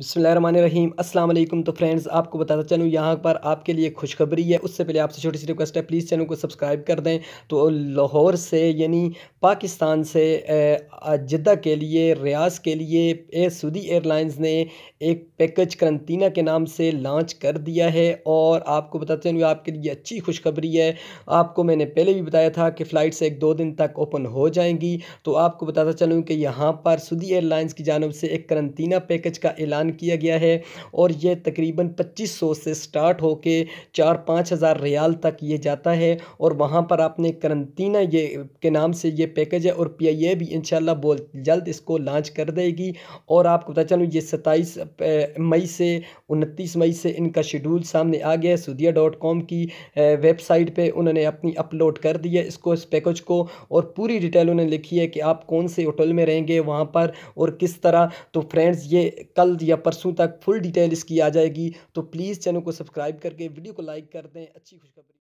बिसमीम असल तो फ्रेंड्स आपको बताता चलूँ यहाँ पर आपके लिए खुशखबरी है उससे पहले आपसे छोटी सी रिक्वेस्ट है प्लीज़ चैनल को सब्सक्राइब कर दें तो लाहौर से यानी पाकिस्तान से जिद्दा के लिए रियाज के लिए एयर सऊदी एयरलाइंस ने एक पैकेज करंतना के नाम से लॉन्च कर दिया है और आपको बताते चलूँ आपके लिए अच्छी खुशखबरी है आपको मैंने पहले भी बताया था कि फ़्लाइट्स एक दो दिन तक ओपन हो जाएंगी तो आपको बताता चलूँ कि यहाँ पर सऊदी एयरलाइंस की जानब से एक करंतना पैकेज का ऐलान प्लान किया गया है और ये तकरीबन 2500 से स्टार्ट होकर चार पाँच हज़ार रियाल तक ये जाता है और वहाँ पर आपने करंतना ये के नाम से ये पैकेज है और पी आई ए भी इन बहुत जल्द इसको लॉन्च कर देगी और आपको पता चलूँ ये सत्ताईस मई से उनतीस मई से इनका शेड्यूल सामने आ गया है सुदिया डॉट कॉम की वेबसाइट पर उन्होंने अपनी अपलोड कर दी है इसको इस पैकेज को और पूरी डिटेल उन्होंने लिखी है कि आप कौन से होटल में रहेंगे वहाँ पर और किस तरह तो फ्रेंड्स ये कल या या परसों तक फुल डिटेल इसकी आ जाएगी तो प्लीज़ चैनल को सब्सक्राइब करके वीडियो को लाइक कर दें अच्छी खुशखबरी